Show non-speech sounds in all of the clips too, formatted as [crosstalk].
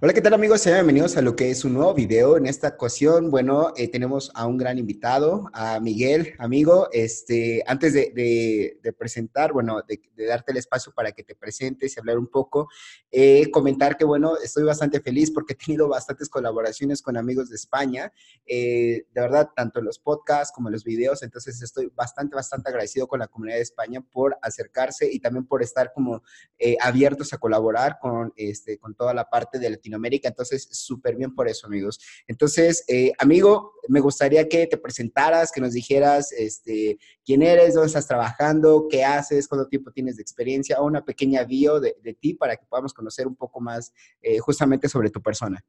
Hola, ¿qué tal amigos? Sean bienvenidos a lo que es un nuevo video. En esta ocasión, bueno, eh, tenemos a un gran invitado, a Miguel, amigo. Este, antes de, presentar, bueno, de, darte el espacio para que te presentes y hablar un poco, eh, comentar que, bueno, estoy bastante feliz porque he tenido bastantes colaboraciones con amigos de España, eh, de verdad, tanto en los podcasts como en los videos. Entonces, estoy bastante, bastante agradecido con la comunidad de España por acercarse y también por estar como abiertos a colaborar con, este, con toda la parte de Latinoamérica América, Entonces, súper bien por eso, amigos. Entonces, eh, amigo, me gustaría que te presentaras, que nos dijeras este, quién eres, dónde estás trabajando, qué haces, cuánto tiempo tienes de experiencia una pequeña bio de, ti para que podamos conocer un poco más eh, justamente sobre tu persona.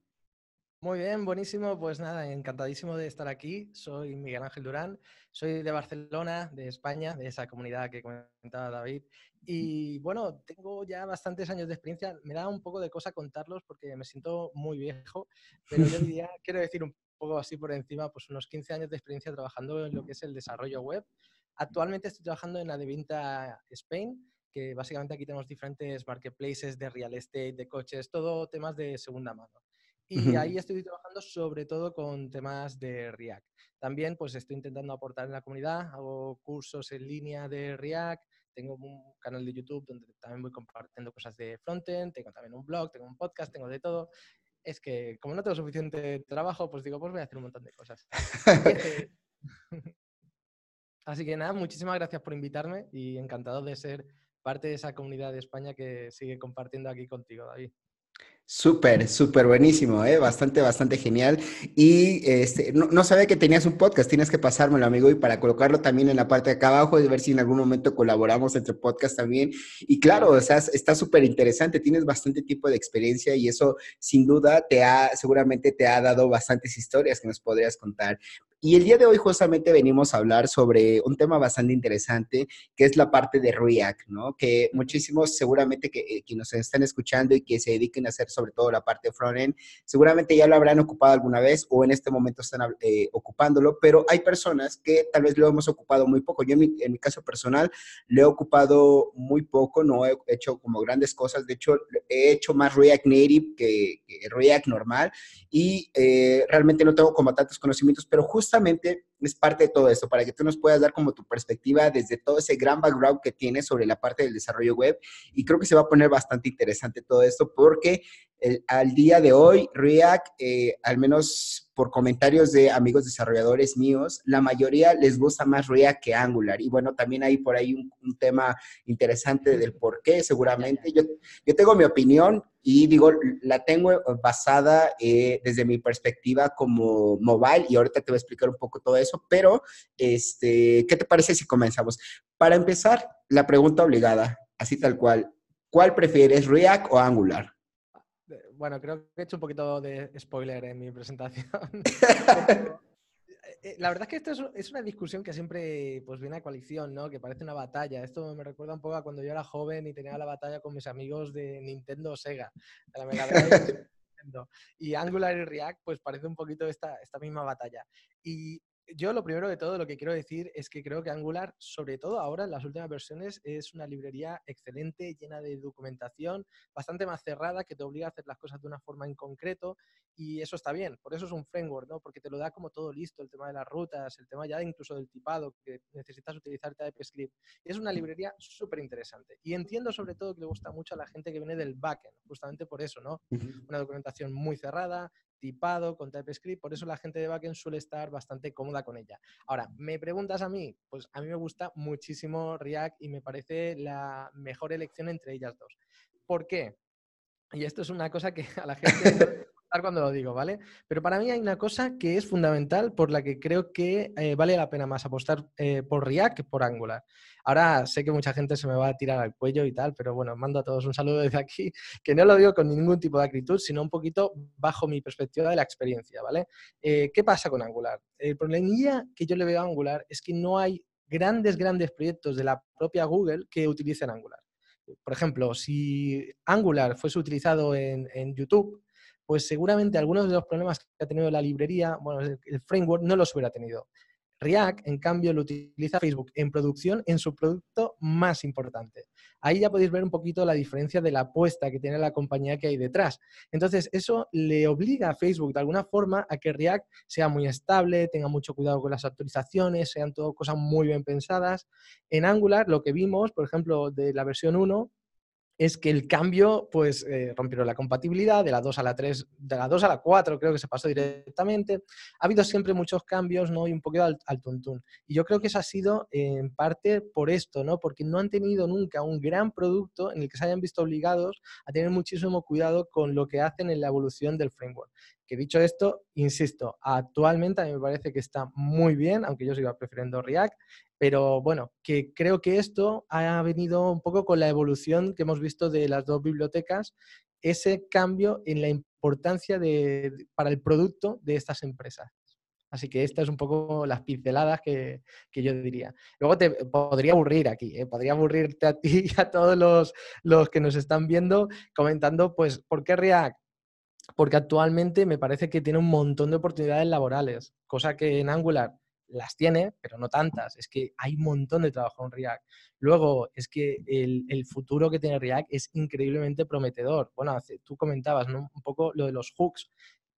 Muy bien, buenísimo. Pues nada, encantadísimo de estar aquí. Soy Miguel Ángel Durán, soy de Barcelona, de España, de esa comunidad que comentaba David. Y bueno, tengo ya bastantes años de experiencia. Me da un poco de cosa contarlos porque me siento muy viejo, pero yo [laughs] diría, quiero decir un poco así por encima, pues unos 15 años de experiencia trabajando en lo que es el desarrollo web. Actualmente estoy trabajando en la Spain, que básicamente aquí tenemos diferentes marketplaces de real estate, de coches, todo temas de segunda mano. Y ahí estoy trabajando sobre todo con temas de React. También pues estoy intentando aportar en la comunidad, hago cursos en línea de React, tengo un canal de YouTube donde también voy compartiendo cosas de frontend, tengo también un blog, tengo un podcast, tengo de todo. Es que como no tengo suficiente trabajo, pues digo, pues voy a hacer un montón de cosas. [laughs] Así que nada, muchísimas gracias por invitarme y encantado de ser parte de esa comunidad de España que sigue compartiendo aquí contigo, David. Súper, súper buenísimo, ¿eh? bastante, bastante genial. Y este, no, sabía que tenías un podcast, tienes que pasármelo, amigo, y para colocarlo también en la parte de acá abajo y ver si en algún momento colaboramos entre podcast también. Y claro, o sea, está súper interesante, tienes bastante tipo de experiencia y eso sin duda te ha, seguramente te ha dado bastantes historias que nos podrías contar. Y el día de hoy justamente venimos a hablar sobre un tema bastante interesante, que es la parte de React, ¿no? Que muchísimos seguramente que, eh, que nos están escuchando y que se dediquen a hacer sobre todo la parte front end Seguramente ya lo habrán ocupado alguna vez o en este momento están eh, ocupándolo, pero hay personas que tal vez lo hemos ocupado muy poco. Yo en mi, caso personal lo he ocupado muy poco, no he hecho como grandes cosas. De hecho, he hecho más React Native que, React normal y eh, realmente no tengo como tantos conocimientos, pero justamente es parte de todo esto, para que tú nos puedas dar como tu perspectiva desde todo ese gran background que tienes sobre la parte del desarrollo web. Y creo que se va a poner bastante interesante todo esto porque eh, al día de hoy React, eh, al menos por comentarios de amigos desarrolladores míos, la mayoría les gusta más React que Angular. Y bueno, también hay por ahí un, tema interesante del por qué, seguramente. Yo, yo tengo mi opinión y digo, la tengo basada eh, desde mi perspectiva como mobile y ahorita te voy a explicar un poco todo eso, pero este, ¿qué te parece si comenzamos? Para empezar, la pregunta obligada, así tal cual, ¿cuál prefieres, React o Angular? bueno, creo que he hecho un poquito de spoiler en mi presentación. [laughs] Eh, eh, la verdad es que esto es, una discusión que siempre pues, viene a coalición, ¿no? Que parece una batalla. Esto me recuerda un poco a cuando yo era joven y tenía la batalla con mis amigos de Nintendo o Sega, la Y Angular y React, pues parece un poquito esta, esta misma batalla. Y yo lo primero de todo lo que quiero decir es que creo que Angular, sobre todo ahora en las últimas versiones, es una librería excelente, llena de documentación, bastante más cerrada, que te obliga a hacer las cosas de una forma en concreto y eso está bien. Por eso es un framework, ¿no? Porque te lo da como todo listo, el tema de las rutas, el tema ya incluso del tipado, que necesitas utilizar TypeScript. Es una mm. librería súper interesante y entiendo sobre todo que le gusta mucho a la gente que viene del backend, justamente por eso, ¿no? Una documentación muy cerrada, tipado con TypeScript, por eso la gente de backend suele estar bastante cómoda con ella. Ahora, ¿me preguntas a mí? Pues a mí me gusta muchísimo React y me parece la mejor elección entre ellas dos. ¿Por qué? Y esto es una cosa que a la gente [laughs] cuando lo digo, ¿vale? Pero para mí hay una cosa que es fundamental por la que creo que eh, vale la pena más apostar eh, por React que por Angular. Ahora sé que mucha gente se me va a tirar al cuello y tal, pero bueno, mando a todos un saludo desde aquí, [laughs] que no lo digo con ningún tipo de actitud, sino un poquito bajo mi perspectiva de la experiencia, ¿vale? Eh, ¿Qué pasa con Angular? El problema que yo le veo a Angular es que no hay grandes, grandes proyectos de la propia Google que utilicen Angular. Por ejemplo, si Angular fuese utilizado en YouTube, pues seguramente algunos de los problemas que ha tenido la librería, bueno, el framework no los hubiera tenido. React, en cambio, lo utiliza Facebook en producción en su producto más importante. Ahí ya podéis ver un poquito la diferencia de la apuesta que tiene la compañía que hay detrás. Entonces, eso le obliga a Facebook de alguna forma a que React sea muy estable, tenga mucho cuidado con las actualizaciones, sean todo cosas muy bien pensadas. En Angular, lo que vimos, por ejemplo, de la versión 1, es que el cambio, pues eh, rompieron la compatibilidad de la 2 a la 3, de la 2 a la 4 creo que se pasó directamente. Ha habido siempre muchos cambios, ¿no? Y un poquito al, tuntún. Y yo creo que eso ha sido en parte por esto, ¿no? Porque no han tenido nunca un gran producto en el que se hayan visto obligados a tener muchísimo cuidado con lo que hacen en la evolución del framework. Que dicho esto, insisto, actualmente a mí me parece que está muy bien, aunque yo siga prefiriendo React, pero bueno, que creo que esto ha venido un poco con la evolución que hemos visto de las dos bibliotecas, ese cambio en la importancia para el producto de estas empresas. Así que estas es un poco las pinceladas que, yo diría. Luego te podría aburrir aquí, ¿eh? podría aburrirte a ti y a todos los, los que nos están viendo comentando, pues, ¿por qué React? Porque actualmente me parece que tiene un montón de oportunidades laborales, cosa que en Angular las tiene, pero no tantas. Es que hay un montón de trabajo en React. Luego, es que el, futuro que tiene React es increíblemente prometedor. Bueno, tú comentabas un poco lo de los hooks,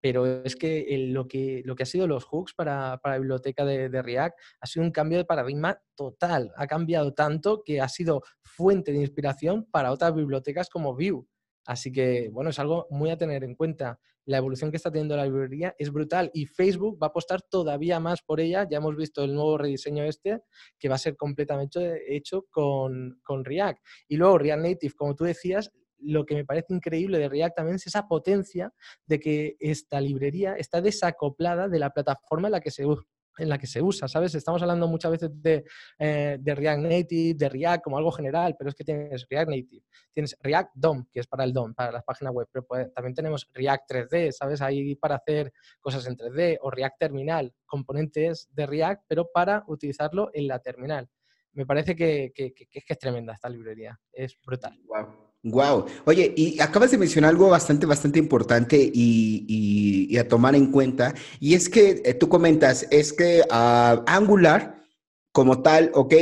pero es que lo, que, lo que ha sido los hooks para, la biblioteca de, de, React ha sido un cambio de paradigma total. Ha cambiado tanto que ha sido fuente de inspiración para otras bibliotecas como Vue. Así que, bueno, es algo muy a tener en cuenta. La evolución que está teniendo la librería es brutal y Facebook va a apostar todavía más por ella. Ya hemos visto el nuevo rediseño este, que va a ser completamente hecho con, React. Y luego React Native, como tú decías, lo que me parece increíble de React también es esa potencia de que esta librería está desacoplada de la plataforma en la que se usa en la que se usa, ¿sabes? Estamos hablando muchas veces eh, de, React Native, de React como algo general, pero es que tienes React Native, tienes React DOM, que es para el DOM, para las páginas web, pero pues también tenemos React 3D, ¿sabes? Ahí para hacer cosas en 3D o React Terminal, componentes de React, pero para utilizarlo en la terminal. Me parece que, es, tremenda esta librería, es brutal. Wow. Oye, y acabas de mencionar algo bastante, bastante importante y, a tomar en cuenta, y es que eh, tú comentas, es que ah, Angular como tal, ok,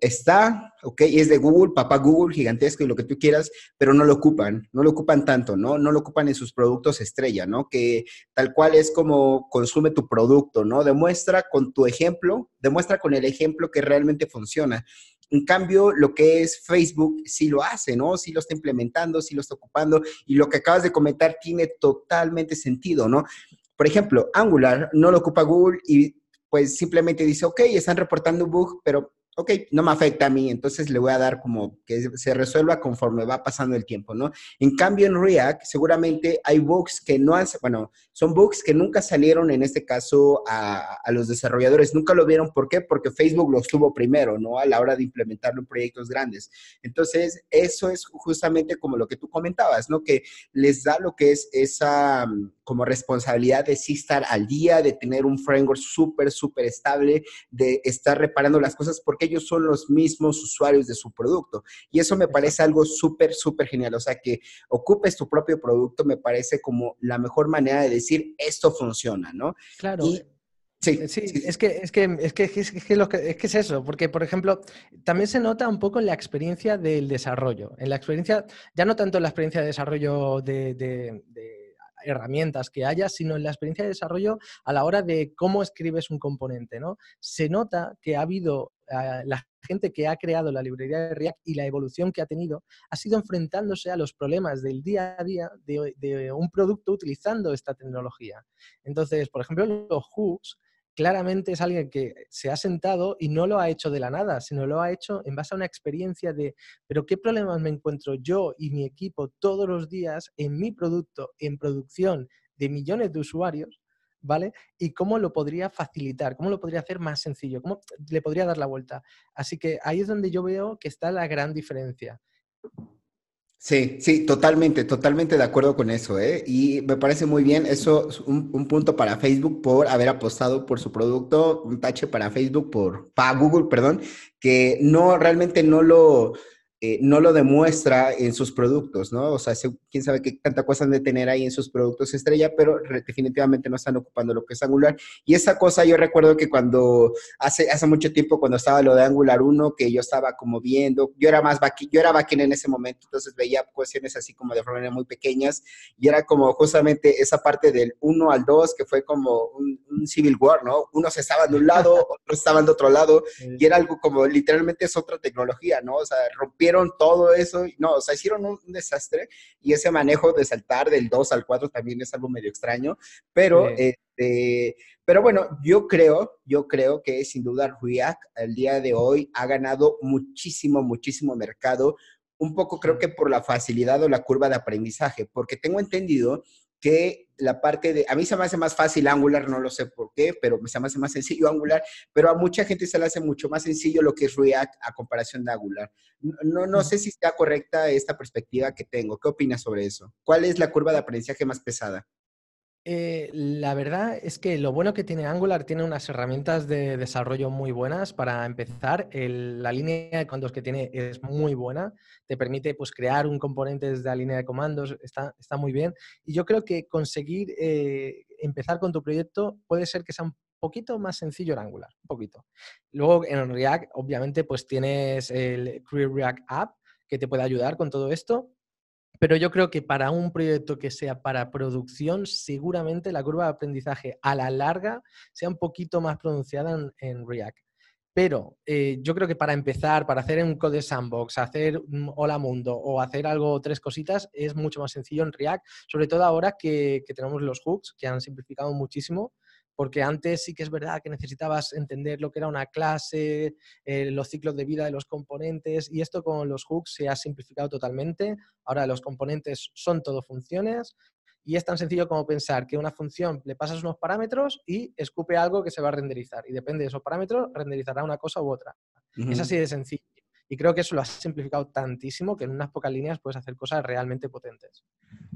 está, ok, es de Google, papá Google, gigantesco y lo que tú quieras, pero no lo ocupan, no lo ocupan tanto, ¿no? No lo ocupan en sus productos estrella, ¿no? Que tal cual es como consume tu producto, ¿no? Demuestra con tu ejemplo, demuestra con el ejemplo que realmente funciona. En cambio, lo que es Facebook sí lo hace, ¿no? Sí lo está implementando, sí lo está ocupando y lo que acabas de comentar tiene totalmente sentido, ¿no? Por ejemplo, Angular no lo ocupa Google y pues simplemente dice, ok, están reportando un bug, pero ok, no me afecta a mí, entonces le voy a dar como que se resuelva conforme va pasando el tiempo, ¿no? En cambio, en React, seguramente hay bugs que no han, bueno, son bugs que nunca salieron en este caso a, los desarrolladores, nunca lo vieron, ¿por qué? Porque Facebook los tuvo primero, ¿no? A la hora de implementarlo en proyectos grandes. Entonces, eso es justamente como lo que tú comentabas, ¿no? Que les da lo que es esa como responsabilidad de sí estar al día, de tener un framework súper, súper estable, de estar reparando las cosas, porque ellos son los mismos usuarios de su producto. Y eso me parece algo súper, súper genial. O sea, que ocupes tu propio producto me parece como la mejor manera de decir esto funciona, ¿no? Claro. Eh, sí, sí, es que es que, es eso, porque por ejemplo, también se nota un poco en la experiencia del desarrollo, en la experiencia, ya no tanto en la experiencia de desarrollo de, de herramientas que haya, sino en la experiencia de desarrollo a la hora de cómo escribes un componente, ¿no? Se nota que ha habido la gente que ha creado la librería de React y la evolución que ha tenido ha sido enfrentándose a los problemas del día a día de, de un producto utilizando esta tecnología. Entonces, por ejemplo, los hooks claramente es alguien que se ha sentado y no lo ha hecho de la nada, sino lo ha hecho en base a una experiencia de, pero qué problemas me encuentro yo y mi equipo todos los días en mi producto, en producción de millones de usuarios, ¿vale? Y cómo lo podría facilitar, cómo lo podría hacer más sencillo, cómo le podría dar la vuelta. Así que ahí es donde yo veo que está la gran diferencia. Sí, sí, totalmente, totalmente de acuerdo con eso, ¿eh? Y me parece muy bien, eso un, punto para Facebook por haber apostado por su producto, un tache para Facebook por, para Google, perdón, que no, realmente no lo, eh, no lo demuestra en sus productos, ¿no? O sea, quién sabe qué tanta cosa han de tener ahí en sus productos estrella, pero definitivamente no están ocupando lo que es Angular. Y esa cosa yo recuerdo que cuando hace, hace mucho tiempo, cuando estaba lo de Angular 1, que yo estaba como viendo, yo era más back, yo era backend en ese momento, entonces veía cuestiones así como de forma muy pequeñas, y era como justamente esa parte del 1 al 2, que fue como un, civil war, ¿no? Unos estaban de un lado, [laughs] otros estaban de otro lado, y era algo como literalmente es otra tecnología, ¿no? O sea, rompieron todo eso, no, o sea, hicieron un, desastre y ese manejo de saltar del 2 al 4 también es algo medio extraño, pero... este pero bueno, yo creo, yo creo que sin duda React el día de hoy ha ganado muchísimo, muchísimo mercado, un poco creo que por la facilidad o la curva de aprendizaje, porque tengo entendido que la parte de, a mí se me hace más fácil Angular, no lo sé por qué, pero se me hace más sencillo Angular, pero a mucha gente se le hace mucho más sencillo lo que es React a comparación de Angular. No, no sé si está correcta esta perspectiva que tengo. ¿Qué opinas sobre eso? ¿Cuál es la curva de aprendizaje más pesada? Eh, la verdad es que lo bueno que tiene Angular tiene unas herramientas de desarrollo muy buenas para empezar. la línea de comandos que tiene es muy buena. Te permite pues, crear un componente desde la línea de comandos. Está, muy bien. Y yo creo que conseguir eh, empezar con tu proyecto puede ser que sea un poquito más sencillo en Angular. Un poquito. Luego en React, obviamente, pues tienes el Create React App que te puede ayudar con todo esto pero yo creo que para un proyecto que sea para producción, seguramente la curva de aprendizaje a la larga sea un poquito más pronunciada en, React. Pero eh, yo creo que para empezar, para hacer un code sandbox, hacer un hola mundo o hacer algo tres cositas, es mucho más sencillo en React, sobre todo ahora que tenemos los hooks que han simplificado muchísimo porque antes sí que es verdad que necesitabas entender lo que era una clase, eh, los ciclos de vida de los componentes, y esto con los hooks se ha simplificado totalmente. Ahora los componentes son todo funciones, y es tan sencillo como pensar que una función le pasas unos parámetros y escupe algo que se va a renderizar. Y depende de esos parámetros, renderizará una cosa u otra. Es así de sencillo. Y creo que eso lo has simplificado tantísimo que en unas pocas líneas puedes hacer cosas realmente potentes.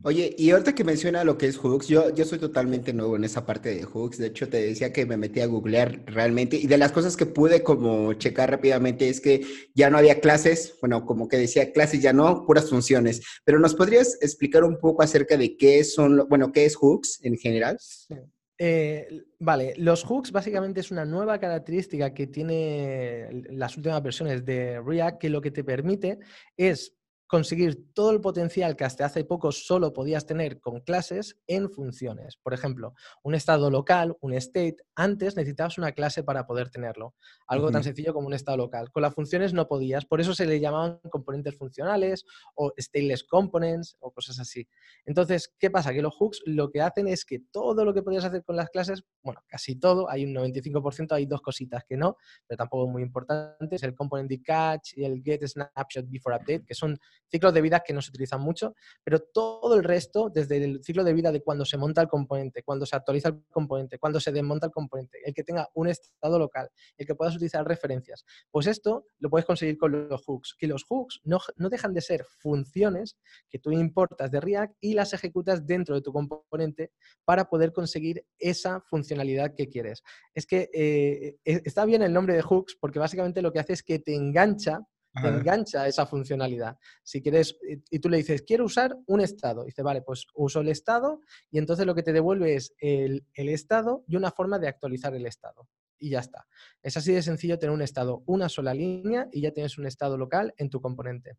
Oye, y ahorita que menciona lo que es Hooks, yo, yo soy totalmente nuevo en esa parte de Hooks. De hecho, te decía que me metí a googlear realmente. Y de las cosas que pude como checar rápidamente es que ya no había clases. Bueno, como que decía, clases ya no, puras funciones. Pero ¿nos podrías explicar un poco acerca de qué son, bueno, qué es Hooks en general? Sí. Eh, vale, los hooks básicamente es una nueva característica que tiene las últimas versiones de React que lo que te permite es conseguir todo el potencial que hasta hace poco solo podías tener con clases en funciones. Por ejemplo, un estado local, un state, antes necesitabas una clase para poder tenerlo. Algo tan sencillo como un estado local. Con las funciones no podías, por eso se le llamaban componentes funcionales o stateless components o cosas así. Entonces, ¿qué pasa? Que los hooks lo que hacen es que todo lo que podías hacer con las clases, bueno, casi todo, hay un 95%, hay dos cositas que no, pero tampoco muy importantes, el component catch y el get snapshot before update, que son ciclos de vida que no se utilizan mucho, pero todo el resto, desde el ciclo de vida de cuando se monta el componente, cuando se actualiza el componente, cuando se desmonta el componente, el que tenga un estado local, el que puedas utilizar referencias, pues esto lo puedes conseguir con los hooks, que los hooks no, dejan de ser funciones que tú importas de React y las ejecutas dentro de tu componente para poder conseguir esa funcionalidad que quieres. Es que eh, e, está bien el nombre de hooks porque básicamente lo que hace es que te engancha te engancha esa funcionalidad. Si quieres, y tú le dices, quiero usar un estado. dice, vale, pues uso el estado y entonces lo que te devuelve es el, estado y una forma de actualizar el estado y ya está. Es así de sencillo tener un estado, una sola línea y ya tienes un estado local en tu componente.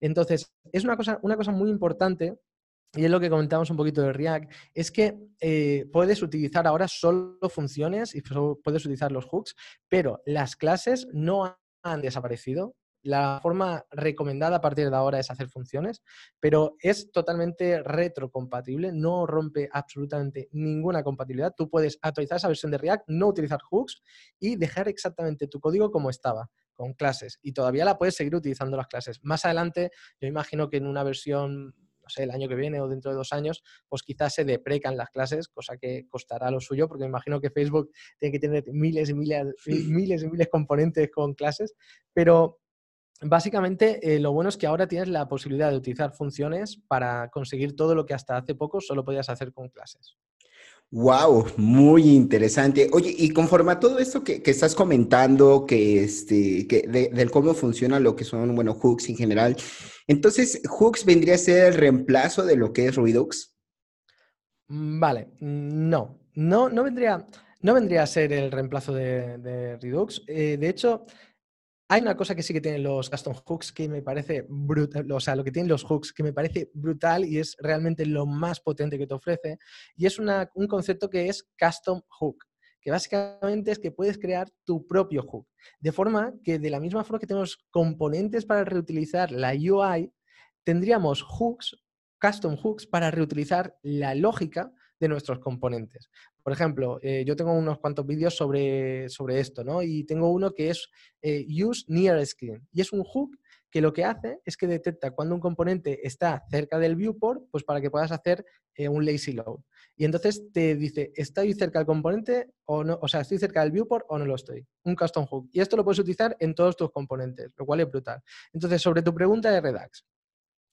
Entonces, es una cosa, una cosa muy importante. Y es lo que comentamos un poquito de React, es que eh, puedes utilizar ahora solo funciones y puedes utilizar los hooks, pero las clases no han desaparecido, la forma recomendada a partir de ahora es hacer funciones, pero es totalmente retrocompatible, no rompe absolutamente ninguna compatibilidad. Tú puedes actualizar esa versión de React, no utilizar hooks y dejar exactamente tu código como estaba con clases y todavía la puedes seguir utilizando las clases. Más adelante, yo imagino que en una versión no sé, el año que viene o dentro de dos años, pues quizás se deprecan las clases, cosa que costará lo suyo, porque me imagino que Facebook tiene que tener miles y miles, miles y miles de componentes con clases, pero Básicamente, eh, lo bueno es que ahora tienes la posibilidad de utilizar funciones para conseguir todo lo que hasta hace poco solo podías hacer con clases. Wow, muy interesante. Oye, y conforme a todo esto que, estás comentando, que este, de, del cómo funciona lo que son, bueno, hooks en general, entonces, ¿hooks vendría a ser el reemplazo de lo que es Redux? Mm, vale, mm, no, no, no vendría, no vendría a ser el reemplazo de, Redux. Eh, de hecho, hay una cosa que sí que tienen los custom Hooks que me parece brutal, o sea, lo que tienen los Hooks que me parece brutal y es realmente lo más potente que te ofrece, y es un concepto que es Custom Hook, que básicamente es que puedes crear tu propio hook, de forma que de la misma forma que tenemos componentes para reutilizar la UI, tendríamos hooks, custom hooks, para reutilizar la lógica de nuestros componentes. Por ejemplo, eh, yo tengo unos cuantos vídeos sobre, sobre esto, ¿no? Y tengo uno que es eh, Use Near Screen y es un hook que lo que hace es que detecta cuando un componente está cerca del viewport, pues para que puedas hacer eh, un lazy load. Y entonces te dice, ¿estoy cerca del componente o no? O sea, ¿estoy cerca del viewport o no lo estoy? Un custom hook. Y esto lo puedes utilizar en todos tus componentes, lo cual es brutal. Entonces, sobre tu pregunta de Redux,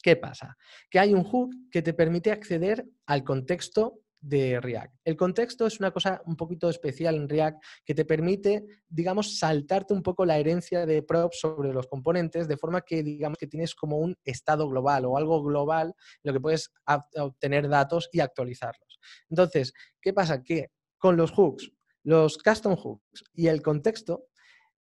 ¿qué pasa? Que hay un hook que te permite acceder al contexto de React. El contexto es una cosa un poquito especial en React que te permite, digamos, saltarte un poco la herencia de props sobre los componentes, de forma que, digamos, que tienes como un estado global o algo global en lo que puedes obtener datos y actualizarlos. Entonces, ¿qué pasa? Que con los hooks, los custom hooks y el contexto,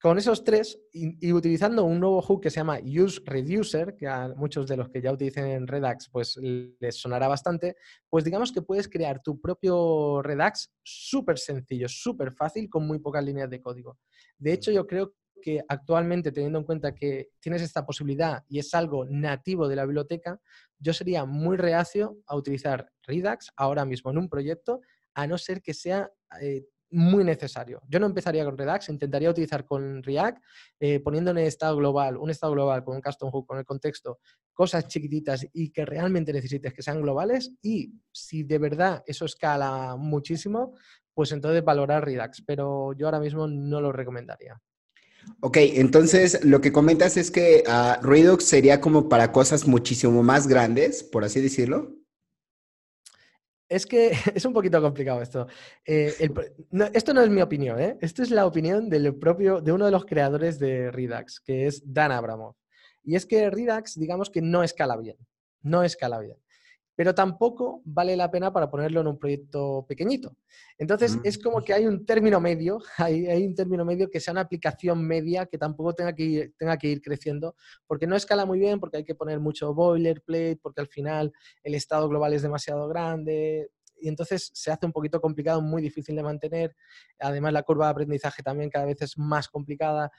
con esos tres y, utilizando un nuevo hook que se llama Use Reducer, que a muchos de los que ya utilicen Redux pues les sonará bastante, pues digamos que puedes crear tu propio Redux súper sencillo, súper fácil, con muy pocas líneas de código. De hecho, yo creo que actualmente, teniendo en cuenta que tienes esta posibilidad y es algo nativo de la biblioteca, yo sería muy reacio a utilizar Redux ahora mismo en un proyecto, a no ser que sea eh, muy necesario. Yo no empezaría con Redux, intentaría utilizar con React, eh, poniéndole estado global, un estado global con un custom hook, con el contexto, cosas chiquititas y que realmente necesites que sean globales y si de verdad eso escala muchísimo, pues entonces valorar Redux, pero yo ahora mismo no lo recomendaría. Ok, entonces lo que comentas es que ah, Redux sería como para cosas muchísimo más grandes, por así decirlo. Es que [laughs] es un poquito complicado esto. Eh, esto no es mi opinión, ¿eh? Esto es la opinión de uno de los creadores de Redux, que es Dan Abramov. Y es que Redux, digamos que no escala bien. No escala bien pero tampoco vale la pena para ponerlo en un proyecto pequeñito. Entonces, mm, es como que hay un término medio, [laughs] hay, un término medio que sea una aplicación media que tampoco tenga que, tenga que ir creciendo, porque no escala muy bien, porque hay que poner mucho boilerplate, porque al final el estado global es demasiado grande, y entonces se hace un poquito complicado, muy difícil de mantener. Además, la curva de aprendizaje también cada vez es más complicada.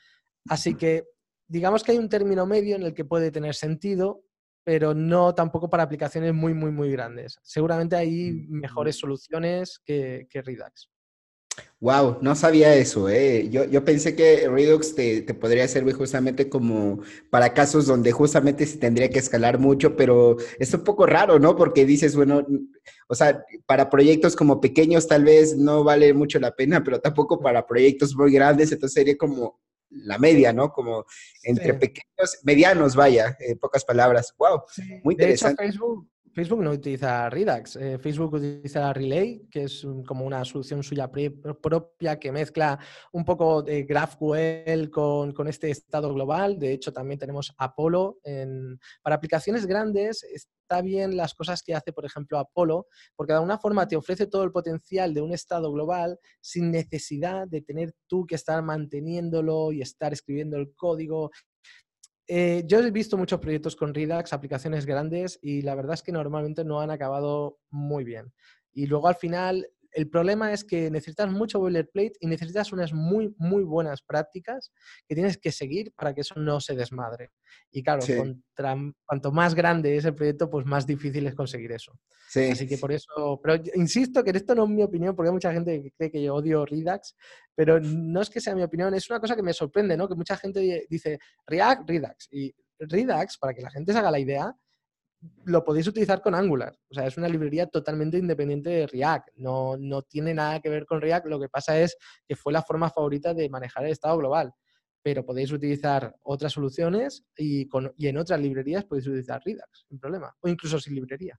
Así que digamos que hay un término medio en el que puede tener sentido, pero no tampoco para aplicaciones muy, muy, muy grandes. Seguramente hay mm, mejores mm. soluciones que, Redux. Wow, no sabía eso. ¿eh? Yo, pensé que Redux te, te, podría servir justamente como para casos donde justamente se tendría que escalar mucho, pero es un poco raro, ¿no? Porque dices, bueno, o sea, para proyectos como pequeños tal vez no vale mucho la pena, pero tampoco para proyectos muy grandes, entonces sería como la media, ¿no? Como entre pequeños, medianos, vaya, en pocas palabras. ¡Wow! Muy interesante. Facebook no utiliza Redux. Eh, Facebook utiliza Relay, que es como una solución suya propia que mezcla un poco de GraphQL con, este estado global. De hecho, también tenemos Apollo. para aplicaciones grandes está bien las cosas que hace, por ejemplo, Apollo, porque de alguna forma te ofrece todo el potencial de un estado global sin necesidad de tener tú que estar manteniéndolo y estar escribiendo el código eh, yo he visto muchos proyectos con Redux, aplicaciones grandes, y la verdad es que normalmente no han acabado muy bien. Y luego al final el problema es que necesitas mucho boilerplate y necesitas unas muy, muy buenas prácticas que tienes que seguir para que eso no se desmadre. Y claro, cuanto más grande es el proyecto, pues más difícil es conseguir eso. Sí. Así que por eso, pero insisto que esto no es mi opinión, porque hay mucha gente que cree que yo odio Redux, pero no es que sea mi opinión, es una cosa que me sorprende, ¿no? Que mucha gente dice React, Redux. Y Redux, para que la gente se haga la idea, lo podéis utilizar con Angular. O sea, es una librería totalmente independiente de React. No, tiene nada que ver con React. Lo que pasa es que fue la forma favorita de manejar el estado global. Pero podéis utilizar otras soluciones y, con, y en otras librerías podéis utilizar Redux, sin problema. O incluso sin librería.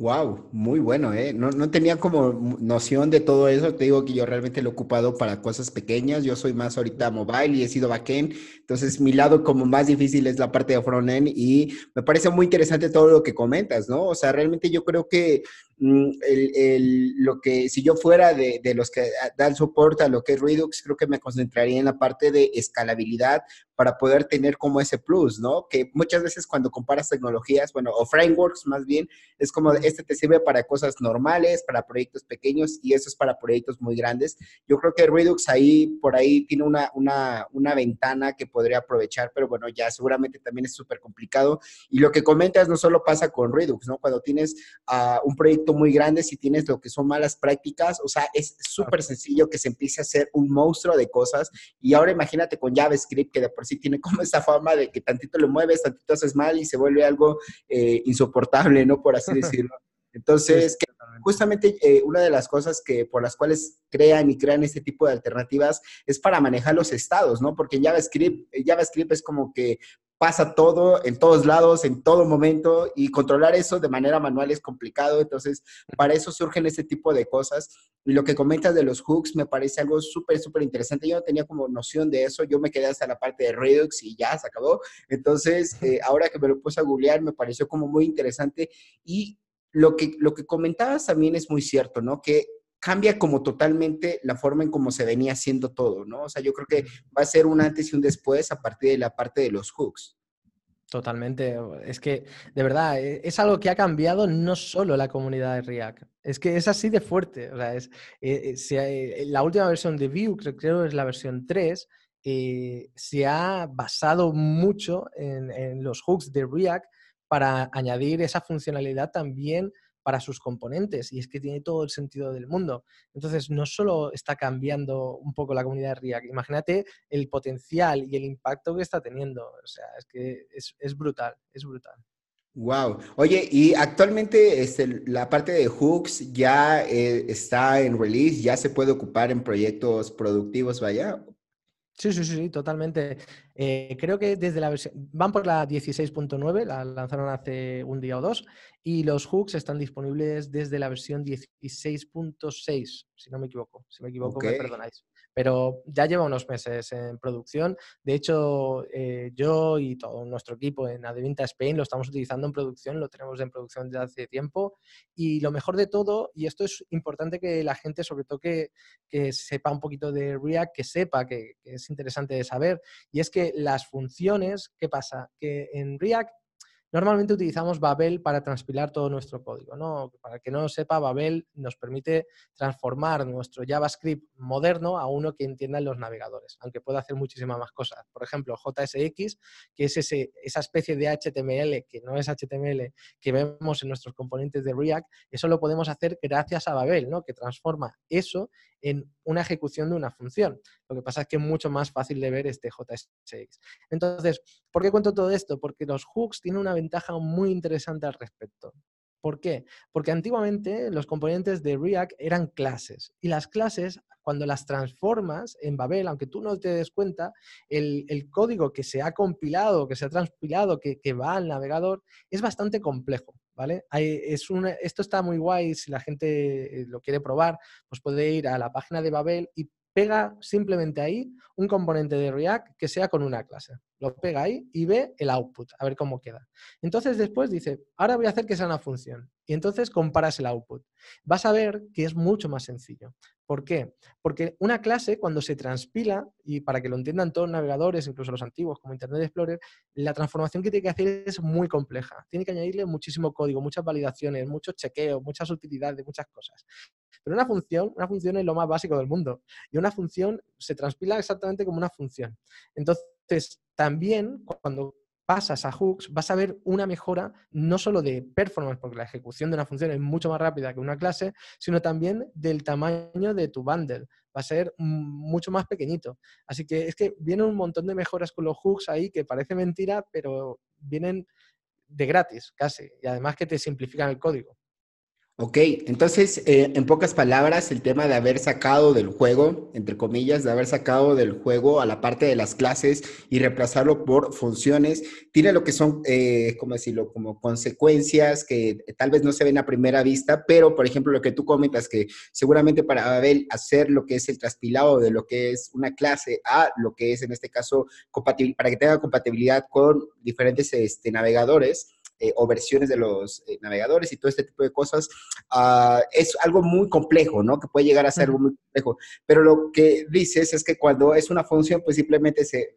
Wow, muy bueno, ¿eh? No, tenía como noción de todo eso. Te digo que yo realmente lo he ocupado para cosas pequeñas. Yo soy más ahorita mobile y he sido backend. Entonces, mi lado como más difícil es la parte de frontend y me parece muy interesante todo lo que comentas, ¿no? O sea, realmente yo creo que Mm, el, lo que si yo fuera de, los que dan soporte a lo que es Redux, creo que me concentraría en la parte de escalabilidad para poder tener como ese plus, ¿no? Que muchas veces cuando comparas tecnologías, bueno, o frameworks más bien, es como este te sirve para cosas normales, para proyectos pequeños y eso es para proyectos muy grandes. Yo creo que Redux ahí, por ahí tiene una, una, una ventana que podría aprovechar, pero bueno, ya seguramente también es súper complicado. Y lo que comentas no solo pasa con Redux, ¿no? Cuando tienes a un proyecto muy grandes si tienes lo que son malas prácticas, o sea, es súper sencillo que se empiece a hacer un monstruo de cosas. Y ahora imagínate con JavaScript, que de por sí tiene [laughs] como esa fama de que tantito lo mueves, tantito haces mal y se vuelve algo eh, insoportable, ¿no? Por así [laughs] decirlo. Entonces, que justamente eh, una de las cosas que por las cuales crean y crean este tipo de alternativas es para manejar los estados, ¿no? Porque JavaScript, eh, JavaScript es como que pasa todo en todos lados, en todo momento, y controlar eso de manera manual es complicado. Entonces, para eso surgen este tipo de cosas. Y lo que comentas de los hooks me parece algo súper, súper interesante. Yo no tenía como noción de eso. Yo me quedé hasta la parte de Redux y ya se acabó. Entonces, eh, ahora que me lo puse a googlear, me pareció como muy interesante. Y lo que, lo que comentabas también es muy cierto, ¿no? Que cambia como totalmente la forma en cómo se venía haciendo todo, ¿no? O sea, yo creo que va a ser un antes y un después a partir de la parte de los hooks. Totalmente. Es que, de verdad, e, es algo que ha cambiado no solo la comunidad de React. Es que es así de fuerte. es, eh, eh, eh, la última versión de Vue, creo, creo es la versión 3, se ha basado mucho en, los hooks de React para añadir esa funcionalidad también para sus componentes y es que tiene todo el sentido del mundo. Entonces, no solo está cambiando un poco la comunidad de React, imagínate el potencial y el impacto que está teniendo. O sea, es que es, brutal, es brutal. Wow. Oye, y actualmente este, la parte de hooks ya eh, está en release, ya se puede ocupar en proyectos productivos, vaya. Sí, sí, sí, totalmente. Eh, creo que desde la versión, van por la 16.9, la lanzaron hace un día o dos, y los hooks están disponibles desde la versión 16.6, si no me equivoco. Si me equivoco, me perdonáis pero ya lleva unos meses en producción. De hecho, eh, yo y todo nuestro equipo en Adventa Spain lo estamos utilizando en producción, lo tenemos en producción desde hace tiempo. Y lo mejor de todo, y esto es importante que la gente, sobre todo que, sepa un poquito de React, que sepa que, que es interesante de saber, y es que las funciones, ¿qué pasa? Que en React Normalmente utilizamos Babel para transpilar todo nuestro código. ¿no? Para que no lo sepa, Babel nos permite transformar nuestro JavaScript moderno a uno que entiendan los navegadores, aunque puede hacer muchísimas más cosas. Por ejemplo, JSX, que es esa especie de HTML que no es HTML que vemos en nuestros componentes de React, eso lo podemos hacer gracias a Babel, ¿no? que transforma eso en una ejecución de una función. Lo que pasa es que es mucho más fácil de ver este JSX. Entonces, ¿por qué cuento todo esto? Porque los hooks tienen una ventaja muy interesante al respecto. ¿Por qué? Porque antiguamente los componentes de React eran clases y las clases, cuando las transformas en Babel, aunque tú no te des cuenta, el, código que se ha compilado, que se ha transpilado, que va al navegador, es bastante complejo. ¿vale? es esto está muy guay, si la gente eh, lo quiere probar, pues puede ir a la página de Babel y pega simplemente ahí un componente de React que sea con una clase. Lo pega ahí y ve el output, a ver cómo queda. Entonces después dice, ahora voy a hacer que sea una función. Y entonces comparas el output. Vas a ver que es mucho más sencillo. ¿Por qué? Porque una clase cuando se transpila, y para que lo entiendan todos los navegadores, incluso los antiguos como Internet Explorer, la transformación que tiene que hacer es muy compleja. Tiene que añadirle muchísimo código, muchas validaciones, muchos chequeos, muchas utilidades, muchas cosas. Pero una función, una función es lo más básico del mundo. Y una función se transpila exactamente como una función. Entonces, también cuando pasas a hooks, vas a ver una mejora no solo de performance, porque la ejecución de una función es mucho más rápida que una clase, sino también del tamaño de tu bundle. Va a ser mucho más pequeñito. Así que es que vienen un montón de mejoras con los hooks ahí que parece mentira, pero vienen de gratis casi. Y además que te simplifican el código. Ok, entonces, eh, en pocas palabras, el tema de haber sacado del juego, entre comillas, de haber sacado del juego a la parte de las clases y reemplazarlo por funciones, tiene lo que son, eh, como decirlo?, como consecuencias que eh, tal vez no se ven a primera vista, pero, por ejemplo, lo que tú comentas, que seguramente para Abel hacer lo que es el traspilado de lo que es una clase a lo que es, en este caso, para que tenga compatibilidad con diferentes este, navegadores, eh, o versiones de los eh, navegadores y todo este tipo de cosas, ah, es algo muy complejo, ¿no? Que puede llegar a ser algo muy complejo. Pero lo que dices es que cuando es una función, pues simplemente se,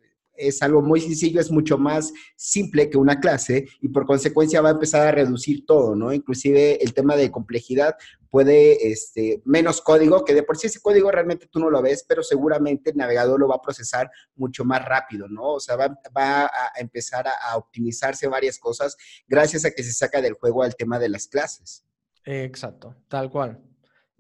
es algo muy sencillo, es mucho más simple que una clase y por consecuencia va a empezar a reducir todo, ¿no? Inclusive el tema de complejidad puede, este, menos código, que de por sí ese código realmente tú no lo ves, pero seguramente el navegador lo va a procesar mucho más rápido, ¿no? O sea, va, a empezar a, a optimizarse varias cosas gracias a que se saca del juego al tema de las clases. Exacto, tal cual.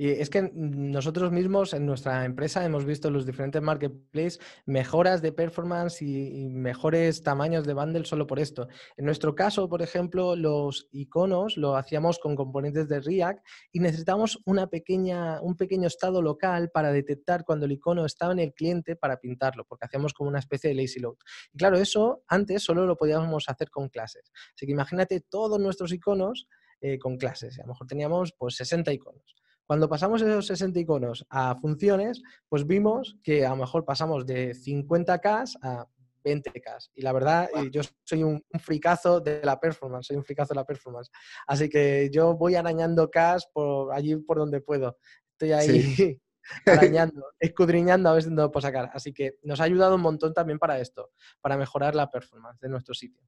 Y es que nosotros mismos en nuestra empresa hemos visto en los diferentes marketplaces mejoras de performance y, mejores tamaños de bundle solo por esto. En nuestro caso, por ejemplo, los iconos lo hacíamos con componentes de React y necesitamos una pequeña, un pequeño estado local para detectar cuando el icono estaba en el cliente para pintarlo, porque hacíamos como una especie de lazy load. Y claro, eso antes solo lo podíamos hacer con clases. Así que imagínate todos nuestros iconos eh, con clases. A lo mejor teníamos pues 60 iconos. Cuando pasamos esos 60 iconos a funciones, pues vimos que a lo mejor pasamos de 50K a 20K. Y la verdad, eh, yo soy un, fricazo de la performance, soy un fricazo de la performance. Así que yo voy arañando K por allí por donde puedo. Estoy ahí [laughs] arañando, escudriñando a ver dónde puedo sacar. Así que nos ha ayudado un montón también para esto, para mejorar la performance de nuestro sitio.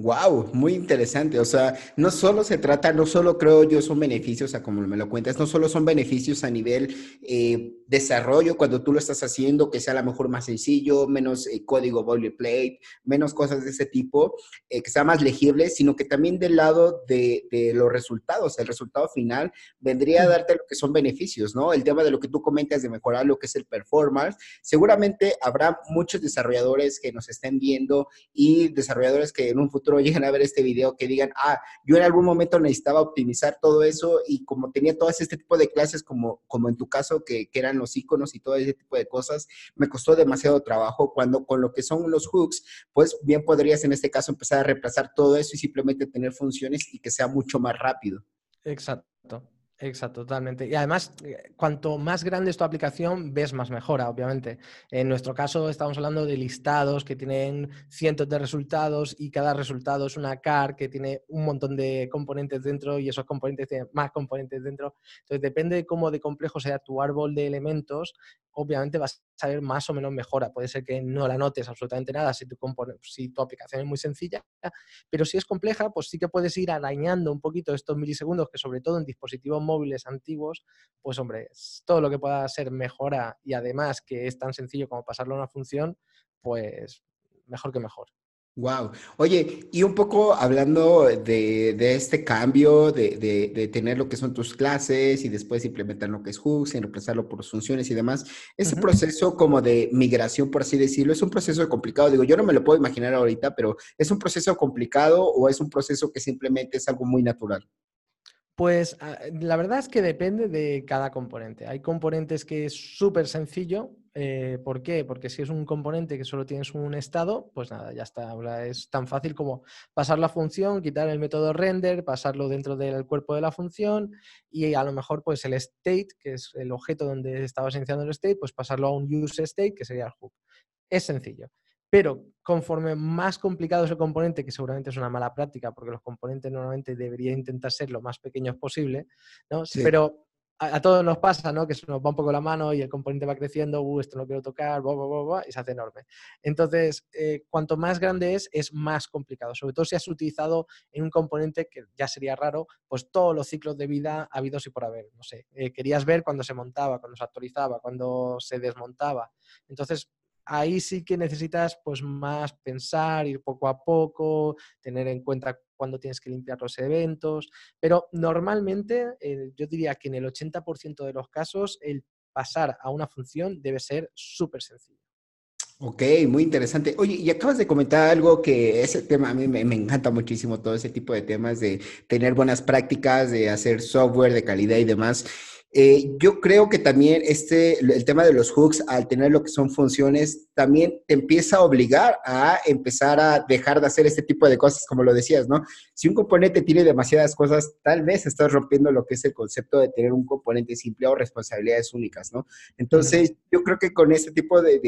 Wow, muy interesante. O sea, no solo se trata, no solo creo yo son beneficios, o sea, como me lo cuentas, no solo son beneficios a nivel eh, desarrollo cuando tú lo estás haciendo, que sea a lo mejor más sencillo, menos eh, código boilerplate, menos cosas de ese tipo, eh, que sea más legible, sino que también del lado de, los resultados, el resultado final vendría a darte lo que son beneficios, ¿no? El tema de lo que tú comentas de mejorar lo que es el performance. Seguramente habrá muchos desarrolladores que nos estén viendo y desarrolladores que en un futuro [laughs] lleguen a ver este video, que digan, ah, yo en algún momento necesitaba optimizar todo eso y como tenía todo este tipo de clases, como, como en tu caso, que, que eran los iconos y todo ese tipo de cosas, me costó demasiado trabajo. Cuando con lo que son los hooks, pues bien podrías en este caso empezar a reemplazar todo eso y simplemente tener funciones y que sea mucho más rápido. Exacto. Exacto, totalmente. Y además, eh, cuanto más grande es tu aplicación, ves más mejora, obviamente. En nuestro caso, estamos hablando de listados que tienen cientos de resultados y cada resultado es una car que tiene un montón de componentes dentro y esos componentes tienen más componentes dentro. Entonces, depende de cómo de complejo sea tu árbol de elementos, obviamente vas a ver más o menos mejora. Puede ser que no la notes absolutamente nada si tu, si tu aplicación es muy sencilla, pero si es compleja, pues sí que puedes ir arañando un poquito estos milisegundos que sobre todo en dispositivos móviles antiguos, pues hombre, todo lo que pueda ser mejora y además que es tan sencillo como pasarlo a una función, pues mejor que mejor. Wow. Oye, y un poco hablando de, este cambio, de, tener lo que son tus clases y después implementar lo que es Hooks y reemplazarlo por funciones y demás, ese proceso como de migración, por así decirlo, es un proceso complicado. Digo, yo no me lo puedo imaginar ahorita, pero ¿es un proceso complicado o es un proceso que simplemente es algo muy natural? Pues ah, la verdad es que depende de cada componente. Hay componentes que es súper sencillo, eh, ¿Por qué? Porque si es un componente que solo tienes un estado, pues nada, ya está. es tan fácil como pasar la función, quitar el método render, pasarlo dentro del cuerpo de la función y a lo mejor pues el state, que es el objeto donde estaba iniciando el state, pues pasarlo a un use state, que sería el hook. Es sencillo. Pero conforme más complicado es el componente, que seguramente es una mala práctica, porque los componentes normalmente deberían intentar ser lo más pequeños posible, ¿no? Sí. Pero a, todos nos pasa, ¿no? Que se nos va un poco la mano y el componente va creciendo, uh, esto no quiero tocar, blah, blah, blah, y se hace enorme. Entonces, eh, cuanto más grande es, es más complicado, sobre todo si has utilizado en un componente que ya sería raro, pues todos los ciclos de vida habidos y por haber, no sé, eh, querías ver cuando se montaba, cuando se actualizaba, cuando se desmontaba. Entonces, ahí sí que necesitas pues más pensar, ir poco a poco, tener en cuenta cuando tienes que limpiar los eventos, pero normalmente eh, yo diría que en el 80% de los casos el pasar a una función debe ser súper sencillo. Ok, muy interesante. Oye, y acabas de comentar algo que ese tema a mí me, me, encanta muchísimo, todo ese tipo de temas de tener buenas prácticas, de hacer software de calidad y demás. Eh, yo creo que también este, el tema de los hooks, al tener lo que son funciones, también te empieza a obligar a empezar a dejar de hacer este tipo de cosas, como lo decías, ¿no? Si un componente tiene demasiadas cosas, tal vez estás rompiendo lo que es el concepto de tener un componente simple o responsabilidades únicas, ¿no? Entonces, yo creo que con este tipo de,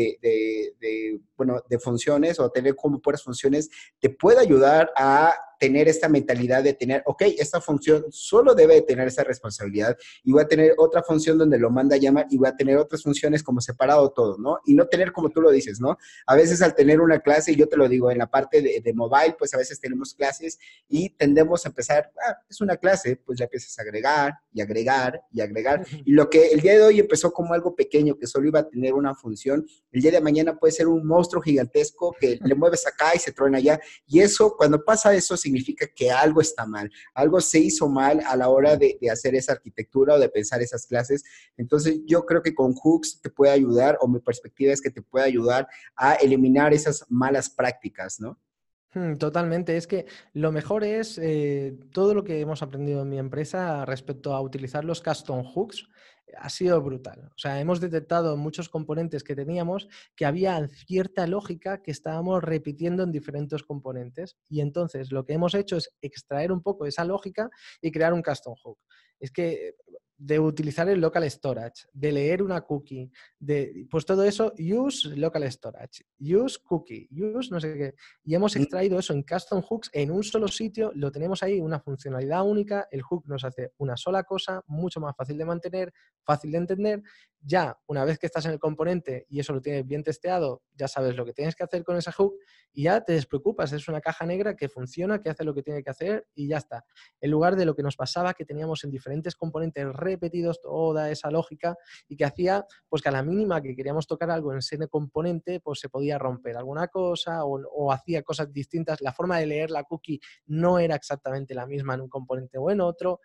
bueno, de funciones o tener como puras funciones, te puede ayudar a tener esta mentalidad de tener, ok, esta función solo debe tener esa responsabilidad y voy a tener otra función donde lo manda a llamar y voy a tener otras funciones como separado todo, ¿no? Y no tener como tú lo dices, ¿no? A veces al tener una clase, y yo te lo digo, en la parte de, mobile, pues a veces tenemos clases y tendemos a empezar, ah, es una clase, pues ya empiezas a agregar y agregar y agregar. Y lo que el día de hoy empezó como algo pequeño que solo iba a tener una función, el día de mañana puede ser un monstruo gigantesco que le mueves acá y se truena allá. Y eso, cuando pasa eso, si significa que algo está mal, algo se hizo mal a la hora de, hacer esa arquitectura o de pensar esas clases. Entonces yo creo que con hooks te puede ayudar, o mi perspectiva es que te puede ayudar a eliminar esas malas prácticas, ¿no? Hmm, totalmente, es que lo mejor es eh, todo lo que hemos aprendido en mi empresa respecto a utilizar los custom hooks ha sido brutal. O sea, hemos detectado muchos componentes que teníamos que había cierta lógica que estábamos repitiendo en diferentes componentes. Y entonces lo que hemos hecho es extraer un poco esa lógica y crear un custom hook. Es que de utilizar el local storage, de leer una cookie, de pues todo eso, use local storage, use cookie, use no sé qué. Y hemos mm. extraído eso en custom hooks en un solo sitio, lo tenemos ahí, una funcionalidad única, el hook nos hace una sola cosa, mucho más fácil de mantener, fácil de entender. Ya, una vez que estás en el componente y eso lo tienes bien testeado, ya sabes lo que tienes que hacer con esa hook y ya te despreocupas, es una caja negra que funciona, que hace lo que tiene que hacer y ya está. En lugar de lo que nos pasaba que teníamos en diferentes componentes repetidos toda esa lógica y que hacía pues que a la mínima que queríamos tocar algo en ese componente pues se podía romper alguna cosa o, hacía cosas distintas. La forma de leer la cookie no era exactamente la misma en un componente o en otro.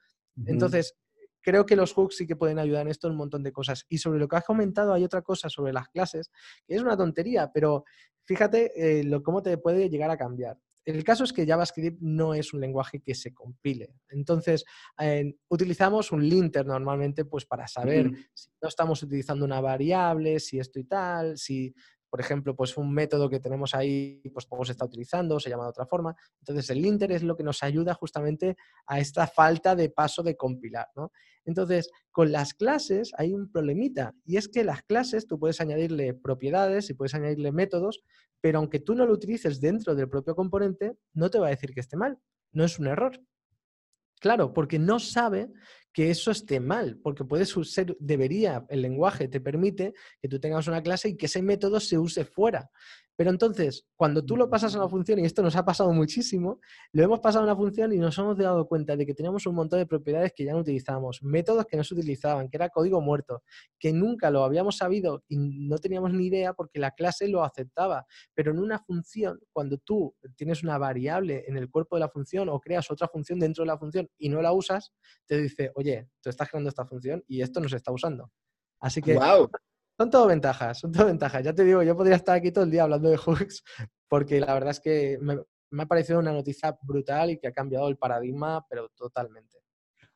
Entonces, creo que los hooks sí que pueden ayudar en esto un montón de cosas. Y sobre lo que has comentado, hay otra cosa sobre las clases, que es una tontería, pero fíjate eh, lo, cómo te puede llegar a cambiar. El caso es que JavaScript no es un lenguaje que se compile. Entonces, utilizamos un linter normalmente pues, para saber si no estamos utilizando una variable, si esto y tal, si por ejemplo, pues un método que tenemos ahí, pues poco se está utilizando, se llama de otra forma. Entonces, el linter es lo que nos ayuda justamente a esta falta de paso de compilar, Entonces, con las clases hay un problemita y es que las clases tú puedes añadirle propiedades y puedes añadirle métodos, pero aunque tú no lo utilices dentro del propio componente, no te va a decir que esté mal, no es un error. Claro, porque no sabe que eso esté mal, porque puede ser, debería, el lenguaje te permite que tú tengas una clase y que ese método se use fuera. Pero entonces, cuando tú lo pasas a una mm. función, y esto nos ha pasado muchísimo, lo hemos pasado a una función y nos hemos dado cuenta de que teníamos un montón de propiedades que ya no utilizábamos, métodos que no se utilizaban, que era código muerto, que nunca lo habíamos sabido y no teníamos ni idea porque la clase lo aceptaba. Pero en una función, cuando tú tienes una variable en el cuerpo de la función o creas otra función dentro de la función y no la usas, te dice, oye, tú estás creando esta función y esto no se está usando. Así que son todo ventajas, son todo ventajas. Ya te digo, yo podría estar aquí todo el día hablando de hooks, [laughs] porque la verdad es que me, me ha parecido una noticia brutal y que ha cambiado el paradigma, pero totalmente.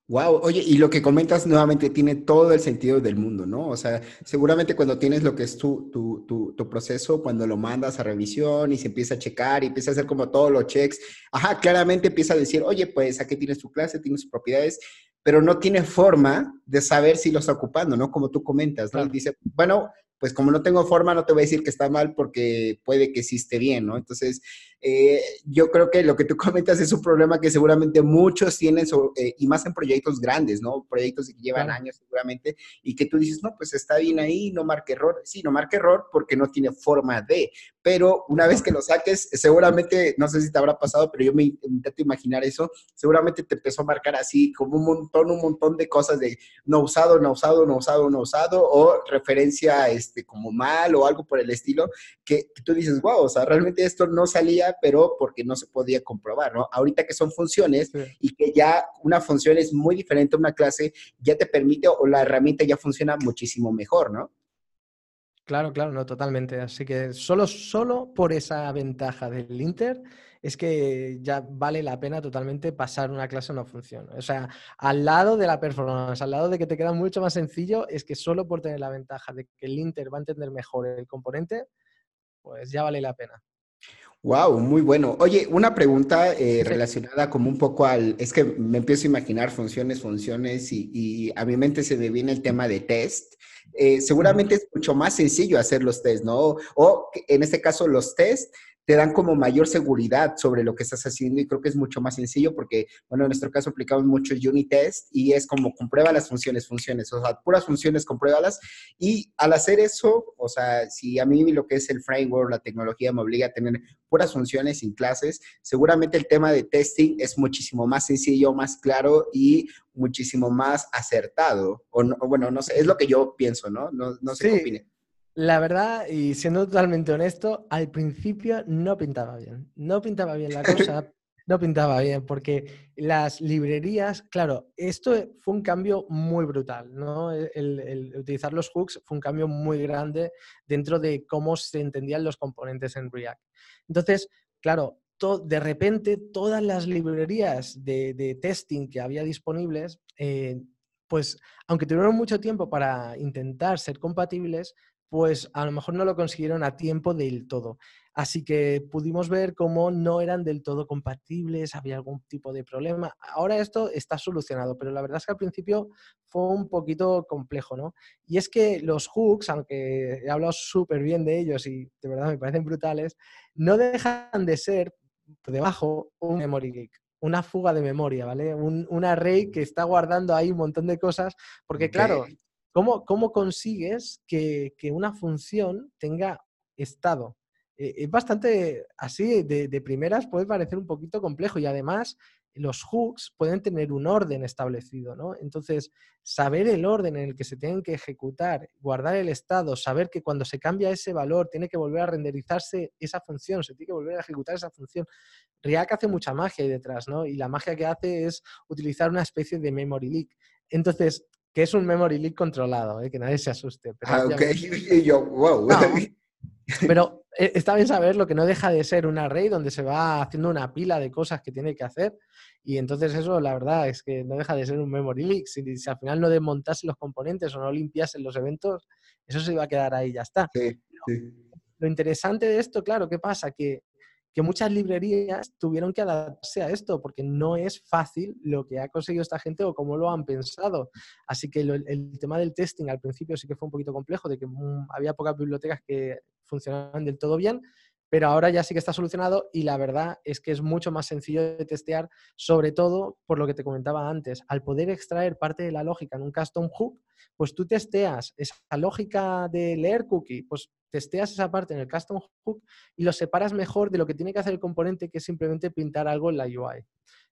Wow, oye, y lo que comentas nuevamente tiene todo el sentido del mundo, ¿no? O sea, seguramente cuando tienes lo que es tu, tu, tu, proceso, cuando lo mandas a revisión y se empieza a checar y empieza a hacer como todos los checks, ajá, claramente empieza a decir, oye, pues aquí tienes tu clase, tienes propiedades, pero no tiene forma de saber si lo está ocupando, ¿no? Como tú comentas, ¿no? dice, bueno, pues como no tengo forma, no te voy a decir que está mal porque puede que existe bien, ¿no? Entonces, eh, yo creo que lo que tú [laughs] comentas es un problema que seguramente muchos tienen, eh, y más en proyectos grandes, ¿no? Proyectos que llevan años seguramente, y que tú dices, no, pues está bien ahí, no marca error. Sí, no marca error porque no tiene forma de, pero una vez que lo saques, seguramente, no sé si te habrá pasado, pero yo me intento imaginar eso, seguramente te empezó a marcar así como un montón, un montón de cosas de no usado, no usado, no usado, no usado, o referencia a este este, como mal o algo por el estilo, que, tú dices, wow, o sea, realmente esto no salía, pero porque no se podía comprobar, ¿no? Ahorita que son funciones y que ya una función es muy diferente a una clase, ya te permite o la herramienta ya funciona muchísimo mejor, ¿no? Claro, claro, no, totalmente. Así que solo, solo por esa ventaja del Inter es que ya vale la pena totalmente pasar una clase una función. O sea, al lado de la performance, al lado de que te queda mucho más sencillo, es que solo por tener la ventaja de que el Inter va a entender mejor el componente, pues ya vale la pena. Wow, muy bueno. Oye, una pregunta eh, relacionada como un poco al, es que me empiezo a imaginar funciones, funciones y, a mi mente se me viene el tema de test. Eh, seguramente es mucho más sencillo hacer los test, ¿no? O en este caso los test te dan como mayor seguridad sobre lo que estás haciendo y creo que es mucho más sencillo porque, bueno, en nuestro caso aplicamos mucho unit test y es como comprueba las funciones, funciones, o sea, puras funciones, las y al hacer eso, o sea, si a mí lo que es el framework, la tecnología me obliga a tener puras funciones sin clases, seguramente el tema de testing es muchísimo más sencillo, más claro y muchísimo más acertado. O, bueno, no sé, es lo que yo pienso, ¿no? No, no sé qué opine. La verdad, y siendo totalmente honesto, al principio no pintaba bien. No pintaba bien la [laughs] cosa, no pintaba bien, porque las librerías, claro, esto fue un cambio muy brutal, ¿no? E-, el, utilizar los hooks fue un cambio muy grande dentro de cómo se entendían los componentes en React. Entonces, claro, de repente todas las librerías de, testing que había disponibles, eh, pues aunque tuvieron mucho tiempo para intentar ser compatibles, pues a lo mejor no lo consiguieron a tiempo del todo. Así que pudimos ver cómo no eran del todo compatibles, había algún tipo de problema. Ahora esto está solucionado, pero la verdad es que al principio fue un poquito complejo, ¿no? Y es que los hooks, aunque he hablado súper bien de ellos y de verdad me parecen brutales, no dejan de ser, por debajo, un memory leak una fuga de memoria, ¿vale? Un, array que está guardando ahí un montón de cosas, porque claro, ¿Cómo, consigues que, una función tenga estado? Eh, es bastante así, de, de, primeras puede parecer un poquito complejo y además los hooks pueden tener un orden establecido, ¿no? Entonces, saber el orden en el que se tienen que ejecutar, guardar el estado, saber que cuando se cambia ese valor tiene que volver a renderizarse esa función, se tiene que volver a ejecutar esa función. React hace mucha magia ahí detrás, ¿no? Y la magia que hace es utilizar una especie de memory leak. Entonces, es un memory leak controlado, ¿eh? que nadie se asuste. Pero ah, [laughs] [laughs] eh, está bien saber lo que no deja de ser un array donde se va haciendo una pila de cosas que tiene que hacer y entonces eso la verdad es que no deja de ser un memory leak. Si, al final no desmontase los componentes o no limpiase los eventos, eso se iba a quedar ahí, ya está. Lo interesante de esto, claro, ¿qué pasa? Que que muchas librerías tuvieron que adaptarse a esto, porque no es fácil lo que ha conseguido esta gente o cómo lo han pensado. Así que el tema del testing al principio sí que fue un poquito complejo, de que mm, había pocas bibliotecas que funcionaban del todo bien, pero ahora ya sí que está solucionado y la verdad es que es mucho más sencillo de testear, sobre todo por lo que te comentaba antes, al poder extraer parte de la lógica en un custom hook, pues tú testeas esa lógica de leer cookie, pues testeas esa parte en el custom hook y lo separas mejor de lo que tiene que hacer el componente, que es simplemente pintar algo en la UI.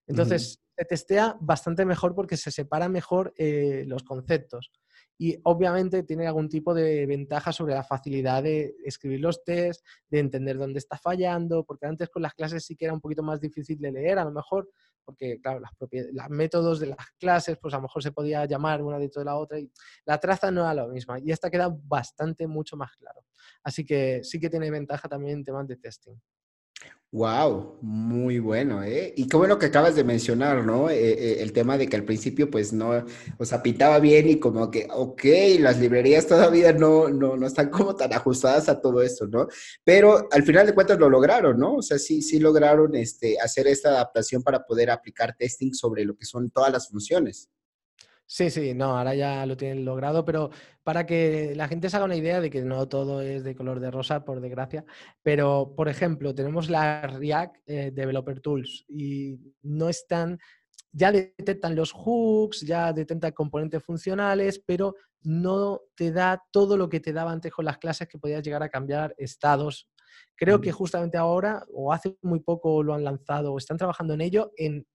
Entonces, se testea bastante mejor porque se separa mejor eh, los conceptos y obviamente tiene algún tipo de ventaja sobre la facilidad de escribir los test, de entender dónde está fallando, porque antes con las clases sí que era un poquito más difícil de leer, a lo mejor, porque claro, las los métodos de las clases, pues a lo mejor se podía llamar una dentro de la otra y la traza no era la misma y esta queda bastante mucho más claro. Así que sí que tiene ventaja también en temas de testing. Wow, muy bueno, ¿eh? Y qué bueno que acabas de mencionar, ¿no? Eh, eh, el tema de que al principio, pues no, o sea, pintaba bien y como que, ok, las librerías todavía no, no, no están como tan ajustadas a todo esto, ¿no? Pero al final de cuentas lo lograron, ¿no? O sea, sí, sí lograron este, hacer esta adaptación para poder aplicar testing sobre lo que son todas las funciones. Sí, sí, no, ahora ya lo tienen logrado, pero para que la gente se haga una idea de que no todo es de color de rosa, por desgracia, pero por ejemplo, tenemos la React eh, Developer Tools y no están, ya detectan los hooks, ya detectan componentes funcionales, pero no te da todo lo que te daba antes con las clases que podías llegar a cambiar estados. Creo que mm. justamente ahora, o hace muy poco lo han lanzado, o están trabajando en ello, en